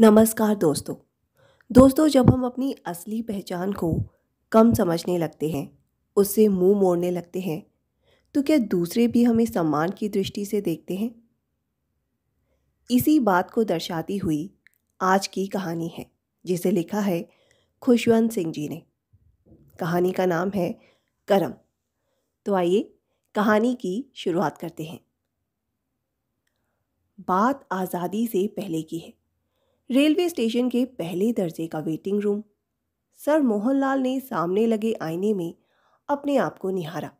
नमस्कार दोस्तों दोस्तों जब हम अपनी असली पहचान को कम समझने लगते हैं उससे मुंह मोड़ने लगते हैं तो क्या दूसरे भी हमें सम्मान की दृष्टि से देखते हैं इसी बात को दर्शाती हुई आज की कहानी है जिसे लिखा है खुशवंत सिंह जी ने कहानी का नाम है करम तो आइए कहानी की शुरुआत करते हैं बात आज़ादी से पहले की है रेलवे स्टेशन के पहले दर्जे का वेटिंग रूम सर मोहनलाल ने सामने लगे आईने में अपने आप को निहारा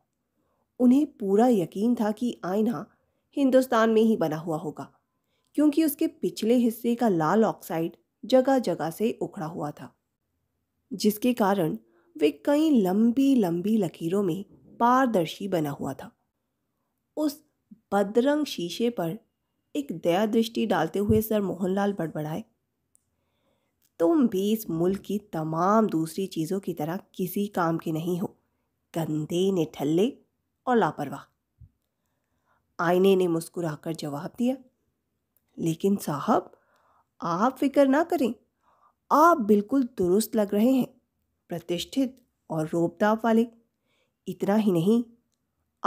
उन्हें पूरा यकीन था कि आईना हिंदुस्तान में ही बना हुआ होगा क्योंकि उसके पिछले हिस्से का लाल ऑक्साइड जगह जगह से उखड़ा हुआ था जिसके कारण वे कई लंबी लंबी लकीरों में पारदर्शी बना हुआ था उस बदरंग शीशे पर एक दया दृष्टि डालते हुए सर मोहनलाल बड़बड़ाए तुम भी इस मुल्क की तमाम दूसरी चीज़ों की तरह किसी काम के नहीं हो गंदे ने ठल्ले और लापरवाह आईने ने मुस्कुराकर जवाब दिया लेकिन साहब आप फिक्र ना करें आप बिल्कुल दुरुस्त लग रहे हैं प्रतिष्ठित और रोबदाप वाले इतना ही नहीं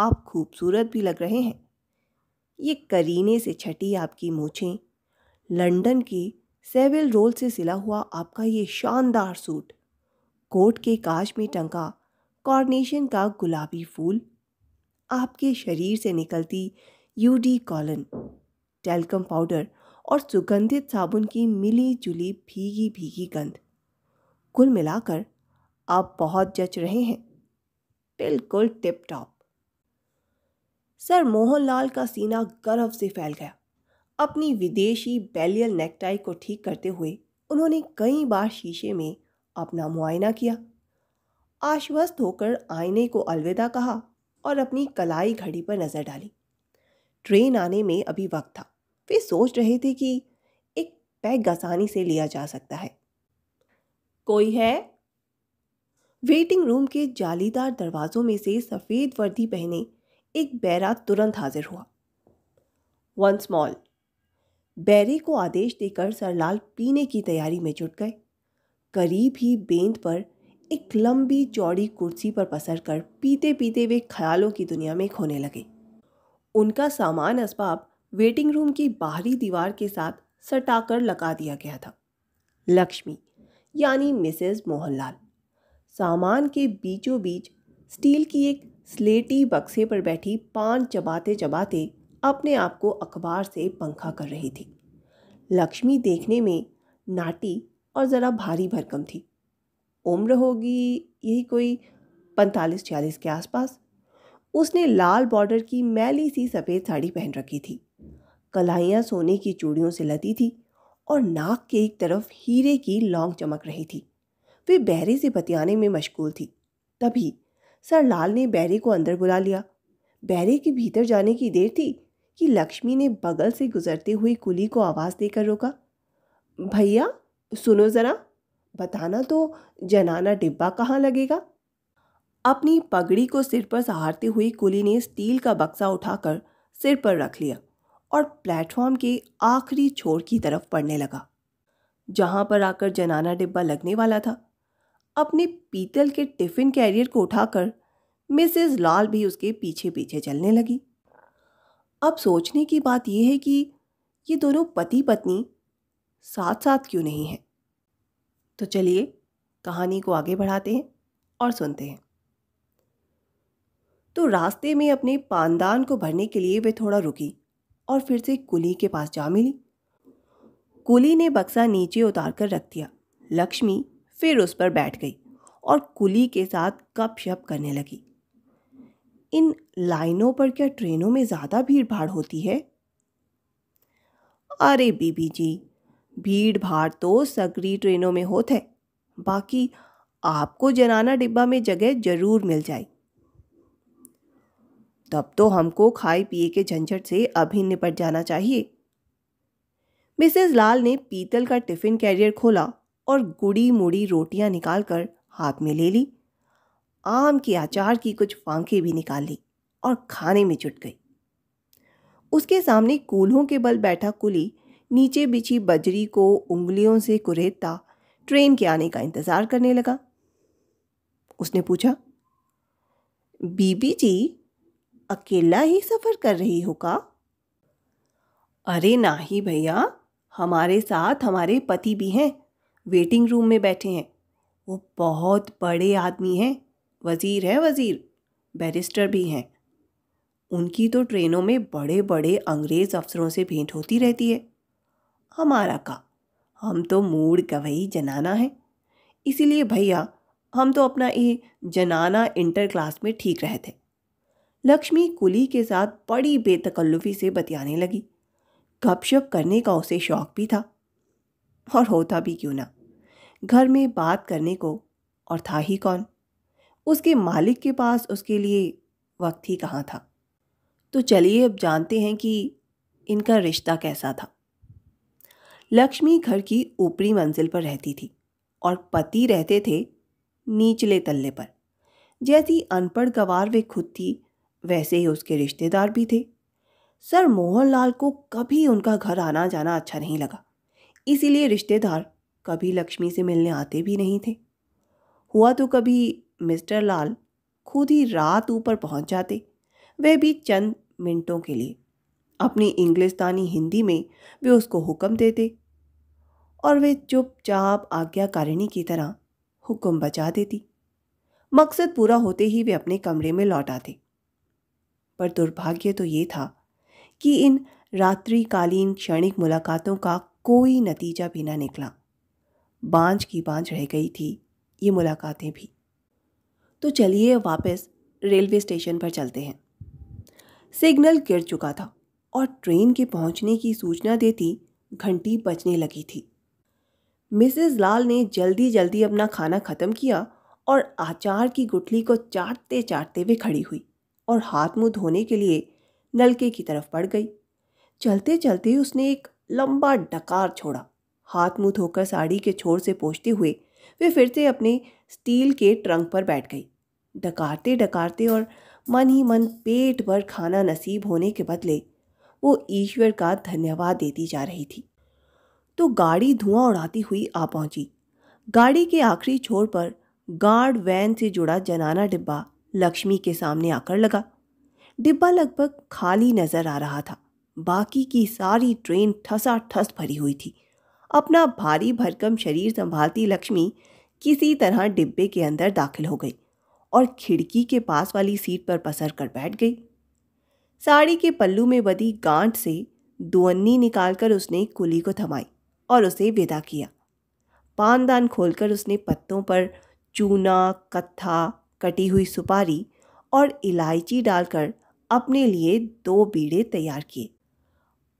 आप खूबसूरत भी लग रहे हैं ये करीने से छटी आपकी मूछें लंदन के सेवेल रोल से सिला हुआ आपका ये शानदार सूट कोट के काश में टंका कॉर्नेशन का गुलाबी फूल आपके शरीर से निकलती यूडी कॉलन टेलकम पाउडर और सुगंधित साबुन की मिली जुली भीगी भीगी गंध कुल मिलाकर आप बहुत जच रहे हैं बिल्कुल टिप टॉप सर मोहनलाल का सीना गर्व से फैल गया अपनी विदेशी बैलियल नेकटाई को ठीक करते हुए उन्होंने कई बार शीशे में अपना मुआयना किया आश्वस्त होकर आईने को अलविदा कहा और अपनी कलाई घड़ी पर नज़र डाली ट्रेन आने में अभी वक्त था वे सोच रहे थे कि एक पैग आसानी से लिया जा सकता है कोई है वेटिंग रूम के जालीदार दरवाज़ों में से सफ़ेद वर्दी पहने एक बैरा तुरंत हाजिर हुआ वन स्मॉल बैरे को आदेश देकर सरलाल पीने की तैयारी में जुट गए करीब ही बेंद पर एक लंबी चौड़ी कुर्सी पर पसर कर पीते पीते वे ख्यालों की दुनिया में खोने लगे उनका सामान असबाब वेटिंग रूम की बाहरी दीवार के साथ सटाकर लगा दिया गया था लक्ष्मी यानी मिसेस मोहनलाल सामान के बीचों बीच स्टील की एक स्लेटी बक्से पर बैठी पान चबाते चबाते अपने आप को अखबार से पंखा कर रही थी लक्ष्मी देखने में नाटी और ज़रा भारी भरकम थी उम्र होगी यही कोई पैंतालीस छियालीस के आसपास उसने लाल बॉर्डर की मैली सी सफ़ेद साड़ी पहन रखी थी कलाइयाँ सोने की चूड़ियों से लदी थी और नाक के एक तरफ हीरे की लौंग चमक रही थी वे बहरे से बतियाने में मशगूल थी तभी सर लाल ने बहरे को अंदर बुला लिया बहरे के भीतर जाने की देर थी कि लक्ष्मी ने बगल से गुजरते हुए कुली को आवाज़ देकर रोका भैया सुनो ज़रा बताना तो जनाना डिब्बा कहाँ लगेगा अपनी पगड़ी को सिर पर सहारते हुए कुली ने स्टील का बक्सा उठाकर सिर पर रख लिया और प्लेटफॉर्म के आखिरी छोर की तरफ पड़ने लगा जहाँ पर आकर जनाना डिब्बा लगने वाला था अपने पीतल के टिफ़िन कैरियर को उठाकर मिसेस लाल भी उसके पीछे पीछे चलने लगी अब सोचने की बात यह है कि ये दोनों पति पत्नी साथ साथ क्यों नहीं है तो चलिए कहानी को आगे बढ़ाते हैं और सुनते हैं तो रास्ते में अपने पानदान को भरने के लिए वे थोड़ा रुकी और फिर से कुली के पास जा मिली कुली ने बक्सा नीचे उतार कर रख दिया लक्ष्मी फिर उस पर बैठ गई और कुली के साथ गप शप करने लगी इन लाइनों पर क्या ट्रेनों में ज़्यादा भीड़ भाड़ होती है अरे बीबी जी भीड़ भाड़ तो सगरी ट्रेनों में होत है बाकी आपको जनाना डिब्बा में जगह जरूर मिल जाए तब तो हमको खाए पिए के झंझट से अभी निपट जाना चाहिए मिसेस लाल ने पीतल का टिफिन कैरियर खोला और गुड़ी मुड़ी रोटियां निकालकर हाथ में ले ली आम के अचार की कुछ फांके भी निकाल ली और खाने में जुट गई उसके सामने कूल्हों के बल बैठा कुली नीचे बिछी बजरी को उंगलियों से कुरेदता ट्रेन के आने का इंतज़ार करने लगा उसने पूछा बीबी जी अकेला ही सफ़र कर रही हो का अरे ही भैया हमारे साथ हमारे पति भी हैं वेटिंग रूम में बैठे हैं वो बहुत बड़े आदमी हैं वज़ीर हैं वज़ीर बैरिस्टर भी हैं उनकी तो ट्रेनों में बड़े बड़े अंग्रेज़ अफसरों से भेंट होती रहती है हमारा का हम तो मूड गवई जनाना है इसीलिए भैया हम तो अपना ये जनाना इंटर क्लास में ठीक रहे थे लक्ष्मी कुली के साथ बड़ी बेतकल्लुफी से बतियाने लगी गपशप करने का उसे शौक भी था और होता भी क्यों ना घर में बात करने को और था ही कौन उसके मालिक के पास उसके लिए वक्त ही कहाँ था तो चलिए अब जानते हैं कि इनका रिश्ता कैसा था लक्ष्मी घर की ऊपरी मंजिल पर रहती थी और पति रहते थे निचले तल्ले पर जैसी अनपढ़ गवार वे खुद थी वैसे ही उसके रिश्तेदार भी थे सर मोहन लाल को कभी उनका घर आना जाना अच्छा नहीं लगा इसीलिए रिश्तेदार कभी लक्ष्मी से मिलने आते भी नहीं थे हुआ तो कभी मिस्टर लाल खुद ही रात ऊपर पहुंच जाते वह भी चंद मिनटों के लिए अपनी इंग्लिस्तानी हिंदी में वे उसको हुक्म देते और वे चुपचाप आज्ञाकारिणी की तरह हुक्म बचा देती मकसद पूरा होते ही वे अपने कमरे में लौट आते पर दुर्भाग्य तो ये था कि इन रात्रिकालीन क्षणिक मुलाकातों का कोई नतीजा भी ना निकला बांझ की बांझ रह गई थी ये मुलाकातें भी तो चलिए वापस रेलवे स्टेशन पर चलते हैं सिग्नल गिर चुका था और ट्रेन के पहुंचने की सूचना देती घंटी बजने लगी थी मिसेस लाल ने जल्दी जल्दी अपना खाना ख़त्म किया और आचार की गुठली को चाटते चाटते हुए खड़ी हुई और हाथ मुंह धोने के लिए नलके की तरफ बढ़ गई चलते चलते उसने एक लंबा डकार छोड़ा हाथ मुंह धोकर साड़ी के छोर से पहुँचते हुए वे फिर से अपने स्टील के ट्रंक पर बैठ गई डकारते डकारते और मन ही मन पेट भर खाना नसीब होने के बदले वो ईश्वर का धन्यवाद देती जा रही थी तो गाड़ी धुआं उड़ाती हुई आ पहुंची गाड़ी के आखिरी छोर पर गार्ड वैन से जुड़ा जनाना डिब्बा लक्ष्मी के सामने आकर लगा डिब्बा लगभग खाली नजर आ रहा था बाकी की सारी ट्रेन ठसा थस भरी हुई थी अपना भारी भरकम शरीर संभालती लक्ष्मी किसी तरह डिब्बे के अंदर दाखिल हो गई और खिड़की के पास वाली सीट पर पसर कर बैठ गई साड़ी के पल्लू में बदी गांठ से दुअन्नी निकालकर उसने कुली को थमाई और उसे विदा किया पानदान खोलकर उसने पत्तों पर चूना कत्था कटी हुई सुपारी और इलायची डालकर अपने लिए दो बीड़े तैयार किए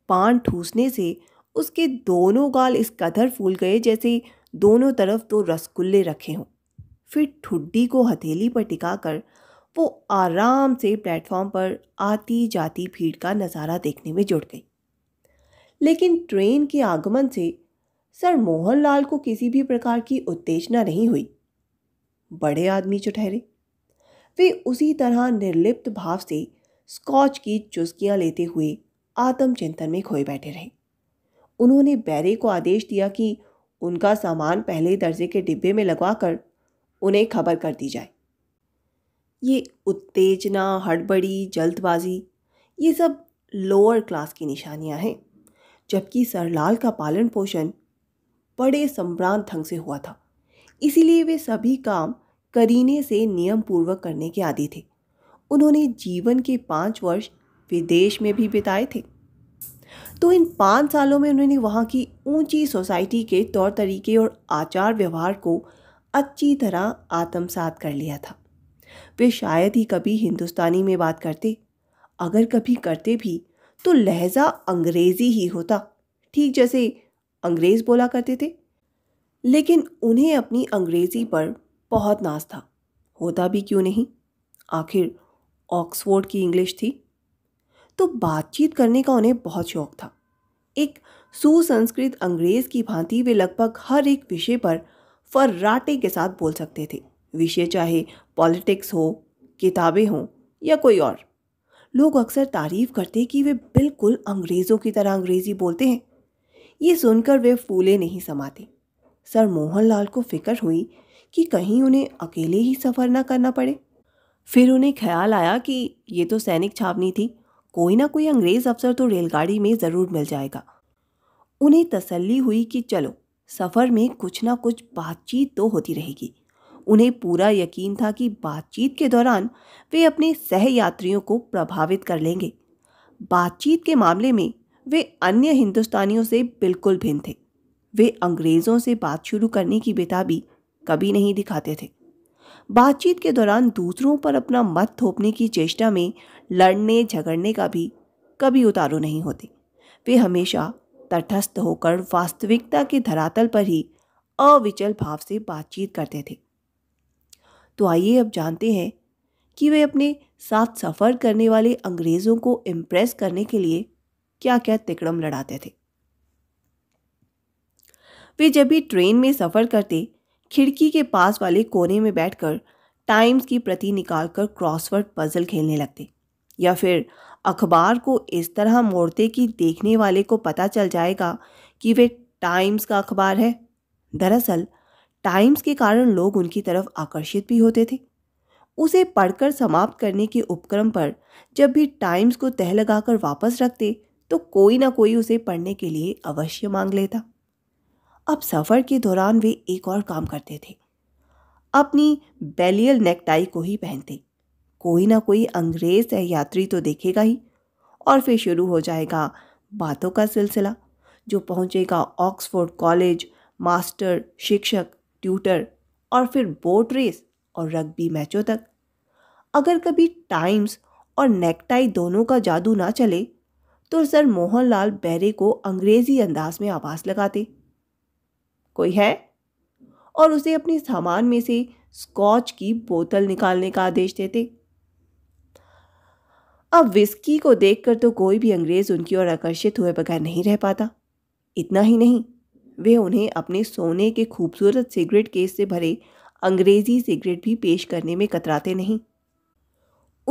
पान ठूसने से उसके दोनों गाल इस कदर फूल गए जैसे दोनों तरफ दो तो रसगुल्ले रखे हों फिर ठुड्डी को हथेली पर टिकाकर वो आराम से प्लेटफॉर्म पर आती जाती भीड़ का नज़ारा देखने में जुट गई लेकिन ट्रेन के आगमन से सर मोहन लाल को किसी भी प्रकार की उत्तेजना नहीं हुई बड़े आदमी जो ठहरे वे उसी तरह निर्लिप्त भाव से स्कॉच की चुस्कियां लेते हुए आत्मचिंतन में खोए बैठे रहे उन्होंने बैरे को आदेश दिया कि उनका सामान पहले दर्जे के डिब्बे में लगवा कर उन्हें खबर कर दी जाए ये उत्तेजना हड़बड़ी जल्दबाजी ये सब लोअर क्लास की निशानियां हैं जबकि सरलाल का पालन पोषण बड़े सम्रांत ढंग से हुआ था इसीलिए वे सभी काम करीने से नियम पूर्वक करने के आदि थे उन्होंने जीवन के पाँच वर्ष विदेश में भी बिताए थे तो इन पाँच सालों में उन्होंने वहाँ की ऊंची सोसाइटी के तौर तरीके और आचार व्यवहार को अच्छी तरह आत्मसात कर लिया था वे शायद ही कभी हिंदुस्तानी में बात करते अगर कभी करते भी तो लहजा अंग्रेज़ी ही होता ठीक जैसे अंग्रेज़ बोला करते थे लेकिन उन्हें अपनी अंग्रेज़ी पर बहुत नाज था होता भी क्यों नहीं आखिर ऑक्सफोर्ड की इंग्लिश थी तो बातचीत करने का उन्हें बहुत शौक था एक सुसंस्कृत अंग्रेज की भांति वे लगभग हर एक विषय पर फर्राटे के साथ बोल सकते थे विषय चाहे पॉलिटिक्स हो किताबें हों या कोई और लोग अक्सर तारीफ करते कि वे बिल्कुल अंग्रेज़ों की तरह अंग्रेज़ी बोलते हैं ये सुनकर वे फूले नहीं समाते सर मोहनलाल को फिक्र हुई कि कहीं उन्हें अकेले ही सफ़र न करना पड़े फिर उन्हें ख्याल आया कि ये तो सैनिक छावनी थी कोई ना कोई अंग्रेज़ अफसर तो रेलगाड़ी में ज़रूर मिल जाएगा उन्हें तसल्ली हुई कि चलो सफ़र में कुछ ना कुछ बातचीत तो होती रहेगी उन्हें पूरा यकीन था कि बातचीत के दौरान वे अपने सहयात्रियों को प्रभावित कर लेंगे बातचीत के मामले में वे अन्य हिंदुस्तानियों से बिल्कुल भिन्न थे वे अंग्रेज़ों से बात शुरू करने की बेताबी कभी नहीं दिखाते थे बातचीत के दौरान दूसरों पर अपना मत थोपने की चेष्टा में लड़ने झगड़ने का भी कभी उतारू नहीं होते वे हमेशा तटस्थ होकर वास्तविकता के धरातल पर ही अविचल भाव से बातचीत करते थे तो आइए अब जानते हैं कि वे अपने साथ सफ़र करने वाले अंग्रेज़ों को इम्प्रेस करने के लिए क्या क्या तिकड़म लड़ाते थे वे जब भी ट्रेन में सफ़र करते खिड़की के पास वाले कोने में बैठकर टाइम्स की प्रति निकालकर क्रॉसवर्ड पजल खेलने लगते या फिर अखबार को इस तरह मोड़ते कि देखने वाले को पता चल जाएगा कि वे टाइम्स का अखबार है दरअसल टाइम्स के कारण लोग उनकी तरफ आकर्षित भी होते थे उसे पढ़कर समाप्त करने के उपक्रम पर जब भी टाइम्स को तह लगाकर वापस रखते तो कोई ना कोई उसे पढ़ने के लिए अवश्य मांग लेता अब सफ़र के दौरान वे एक और काम करते थे अपनी बेलियल नेकटाई को ही पहनते कोई ना कोई अंग्रेज सह यात्री तो देखेगा ही और फिर शुरू हो जाएगा बातों का सिलसिला जो पहुंचेगा ऑक्सफोर्ड कॉलेज मास्टर शिक्षक ट्यूटर और फिर बोट रेस और रग्बी मैचों तक अगर कभी टाइम्स और नेकटाई दोनों का जादू ना चले तो सर मोहनलाल बैरे को अंग्रेजी अंदाज में आवाज़ लगाते कोई है और उसे अपने सामान में से स्कॉच की बोतल निकालने का आदेश देते अब विस्की को देखकर तो कोई भी अंग्रेज़ उनकी ओर आकर्षित हुए बगैर नहीं रह पाता इतना ही नहीं वे उन्हें अपने सोने के खूबसूरत सिगरेट केस से भरे अंग्रेज़ी सिगरेट भी पेश करने में कतराते नहीं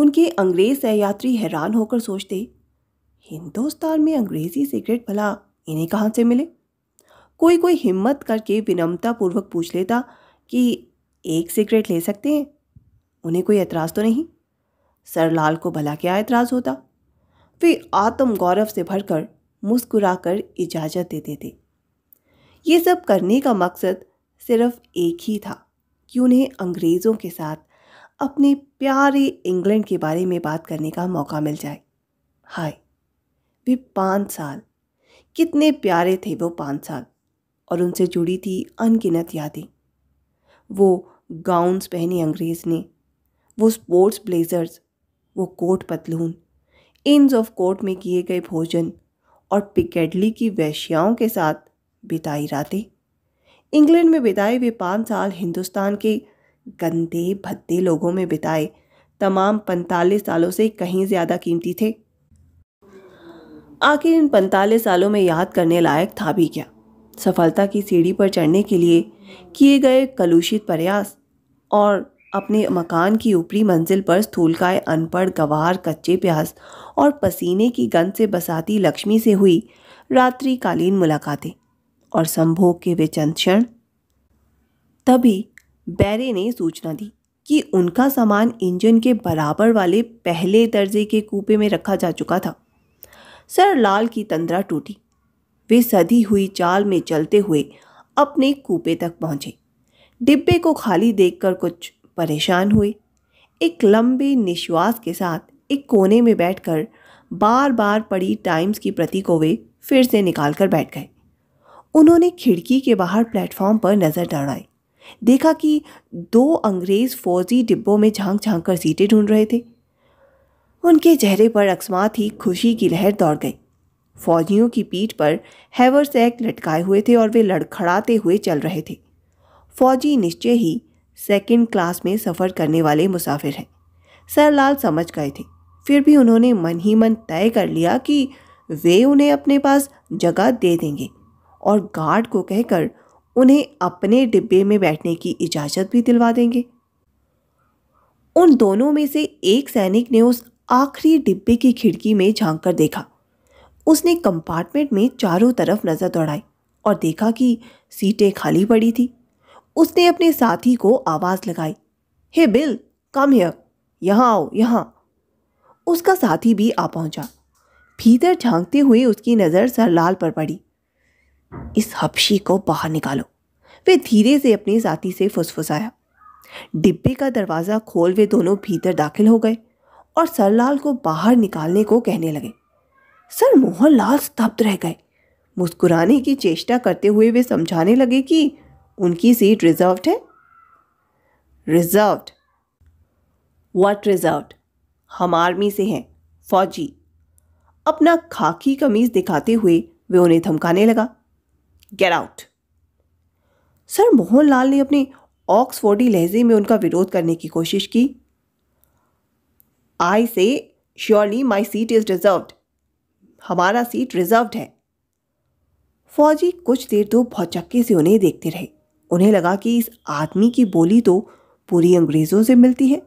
उनके अंग्रेज़ सहयात्री हैरान होकर सोचते हिंदुस्तान में अंग्रेज़ी सिगरेट भला इन्हें कहाँ से मिले कोई कोई हिम्मत करके विनम्रतापूर्वक पूछ लेता कि एक सिगरेट ले सकते हैं उन्हें कोई एतराज़ तो नहीं सरलाल को भला क्या ऐतराज़ होता वे आत्म गौरव से भरकर मुस्कुराकर इजाज़त देते थे ये सब करने का मकसद सिर्फ एक ही था कि उन्हें अंग्रेज़ों के साथ अपने प्यारे इंग्लैंड के बारे में बात करने का मौका मिल जाए हाय वे पाँच साल कितने प्यारे थे वो पाँच साल और उनसे जुड़ी थी अनगिनत यादें वो गाउन्स पहने अंग्रेज़ ने वो स्पोर्ट्स ब्लेजर्स वो कोट पतलून इन्स ऑफ कोर्ट में किए गए भोजन और पिकेडली की वैश्याओं के साथ बिताई रातें इंग्लैंड में बिताए हुए पाँच साल हिंदुस्तान के गंदे भद्दे लोगों में बिताए तमाम पैंतालीस सालों से कहीं ज़्यादा कीमती थे आखिर इन पैंतालीस सालों में याद करने लायक था भी क्या सफलता की सीढ़ी पर चढ़ने के लिए किए गए कलुषित प्रयास और अपने मकान की ऊपरी मंजिल पर स्थूलकाय अनपढ़ गवार कच्चे प्याज और पसीने की गंध से बसाती लक्ष्मी से हुई कालीन मुलाकातें और संभोग के वे तभी बैरे ने सूचना दी कि उनका सामान इंजन के बराबर वाले पहले दर्जे के कूपे में रखा जा चुका था सर लाल की तंद्रा टूटी वे सदी हुई चाल में चलते हुए अपने कूपे तक पहुंचे डिब्बे को खाली देखकर कुछ परेशान हुई एक लंबी निश्वास के साथ एक कोने में बैठकर बार बार पड़ी टाइम्स की प्रति को वे फिर से निकाल कर बैठ गए उन्होंने खिड़की के बाहर प्लेटफॉर्म पर नज़र दौड़ाई देखा कि दो अंग्रेज़ फौजी डिब्बों में झांक झांक कर सीटें ढूंढ रहे थे उनके चेहरे पर अकस्मात ही खुशी की लहर दौड़ गई फौजियों की पीठ पर हैवर सैक लटकाए हुए थे और वे लड़खड़ाते हुए चल रहे थे फौजी निश्चय ही सेकंड क्लास में सफ़र करने वाले मुसाफिर हैं सरलाल समझ गए थे फिर भी उन्होंने मन ही मन तय कर लिया कि वे उन्हें अपने पास जगह दे देंगे और गार्ड को कहकर उन्हें अपने डिब्बे में बैठने की इजाज़त भी दिलवा देंगे उन दोनों में से एक सैनिक ने उस आखिरी डिब्बे की खिड़की में झांक कर देखा उसने कंपार्टमेंट में चारों तरफ नज़र दौड़ाई और देखा कि सीटें खाली पड़ी थी उसने अपने साथी को आवाज लगाई हे बिल कम हियर यहाँ आओ यहाँ उसका साथी भी आ पहुंचा भीतर झांकते हुए उसकी नज़र सरलाल पर पड़ी इस हपशी को बाहर निकालो वे धीरे से अपने साथी से फुसफुसाया डिब्बे का दरवाज़ा खोल वे दोनों भीतर दाखिल हो गए और सरलाल को बाहर निकालने को कहने लगे सर मोहन लाल स्तब्ध रह गए मुस्कुराने की चेष्टा करते हुए वे समझाने लगे कि उनकी सीट रिजर्व है रिजर्व वट रिजर्व हम आर्मी से हैं फौजी अपना खाकी कमीज दिखाते हुए वे उन्हें धमकाने लगा get out sir Mohan Lal ने अपने ऑक्सफोर्डी लहजे में उनका विरोध करने की कोशिश की I say surely my seat is reserve हमारा सीट रिजर्व है फौजी कुछ देर तो भौचक्के से उन्हें देखते रहे उन्हें लगा कि इस आदमी की बोली तो पूरी अंग्रेज़ों से मिलती है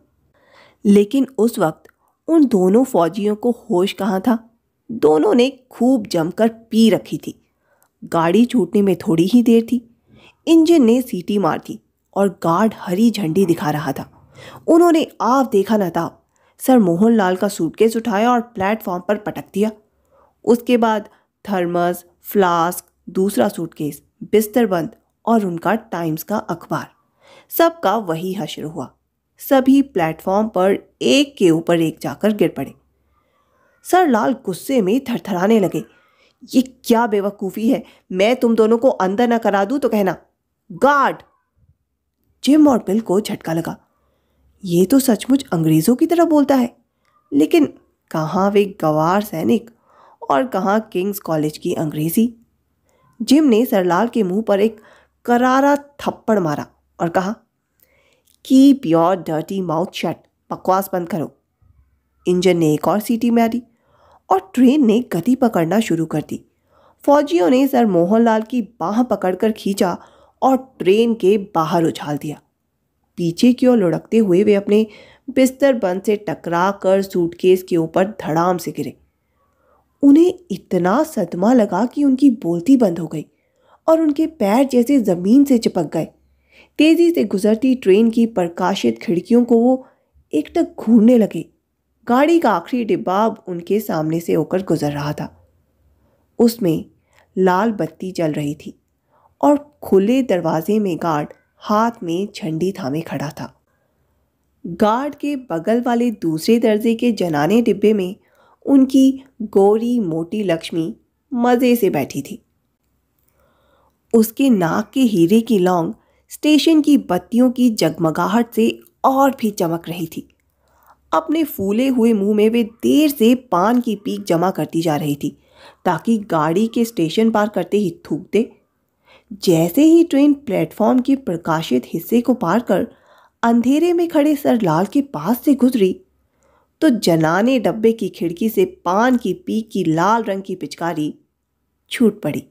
लेकिन उस वक्त उन दोनों फौजियों को होश कहाँ था दोनों ने खूब जमकर पी रखी थी गाड़ी छूटने में थोड़ी ही देर थी इंजन ने सीटी मार दी और गार्ड हरी झंडी दिखा रहा था उन्होंने आप देखा न था सर मोहन लाल का सूटकेस उठाया और प्लेटफॉर्म पर पटक दिया उसके बाद थर्मस फ्लास्क दूसरा सूटकेस बिस्तर बंद और उनका टाइम्स का अखबार सबका वही हशर हुआ सभी प्लेटफॉर्म पर एक के ऊपर एक जाकर गिर पड़े सर लाल गुस्से में थरथराने लगे ये क्या बेवकूफ़ी है मैं तुम दोनों को अंदर न करा दूं तो कहना गार्ड जिम और बिल को झटका लगा ये तो सचमुच अंग्रेज़ों की तरह बोलता है लेकिन कहाँ वे गवार सैनिक और कहाँ किंग्स कॉलेज की अंग्रेज़ी जिम ने सरलाल के मुंह पर एक करारा थप्पड़ मारा और कहा keep your dirty mouth shut बकवास बंद करो इंजन ने एक और सीटी मारी और ट्रेन ने गति पकड़ना शुरू कर दी फौजियों ने सर मोहनलाल की बाह पकड़कर खींचा और ट्रेन के बाहर उछाल दिया पीछे की ओर लुढ़कते हुए वे अपने बिस्तर बंद से टकरा कर सूटकेस के ऊपर धड़ाम से गिरे उन्हें इतना सदमा लगा कि उनकी बोलती बंद हो गई और उनके पैर जैसे ज़मीन से चिपक गए तेज़ी से गुजरती ट्रेन की प्रकाशित खिड़कियों को वो एकटक घूरने लगे गाड़ी का आखिरी डिब्बा उनके सामने से होकर गुजर रहा था उसमें लाल बत्ती जल रही थी और खुले दरवाजे में गार्ड हाथ में झंडी थामे खड़ा था गार्ड के बगल वाले दूसरे दर्जे के जनाने डिब्बे में उनकी गोरी मोटी लक्ष्मी मज़े से बैठी थी उसके नाक के हीरे की लौंग स्टेशन की बत्तियों की जगमगाहट से और भी चमक रही थी अपने फूले हुए मुंह में वे देर से पान की पीक जमा करती जा रही थी ताकि गाड़ी के स्टेशन पार करते ही थूक दे जैसे ही ट्रेन प्लेटफॉर्म के प्रकाशित हिस्से को पार कर अंधेरे में खड़े सर लाल के पास से गुजरी तो जनाने डब्बे की खिड़की से पान की पीक की लाल रंग की पिचकारी छूट पड़ी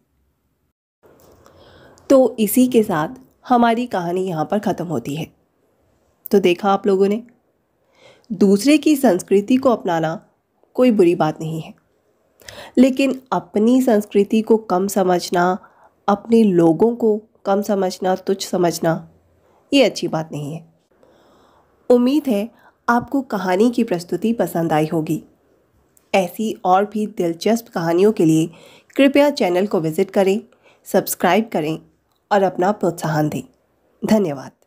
तो इसी के साथ हमारी कहानी यहाँ पर ख़त्म होती है तो देखा आप लोगों ने दूसरे की संस्कृति को अपनाना कोई बुरी बात नहीं है लेकिन अपनी संस्कृति को कम समझना अपने लोगों को कम समझना तुच्छ समझना ये अच्छी बात नहीं है उम्मीद है आपको कहानी की प्रस्तुति पसंद आई होगी ऐसी और भी दिलचस्प कहानियों के लिए कृपया चैनल को विज़िट करें सब्सक्राइब करें और अपना प्रोत्साहन दें धन्यवाद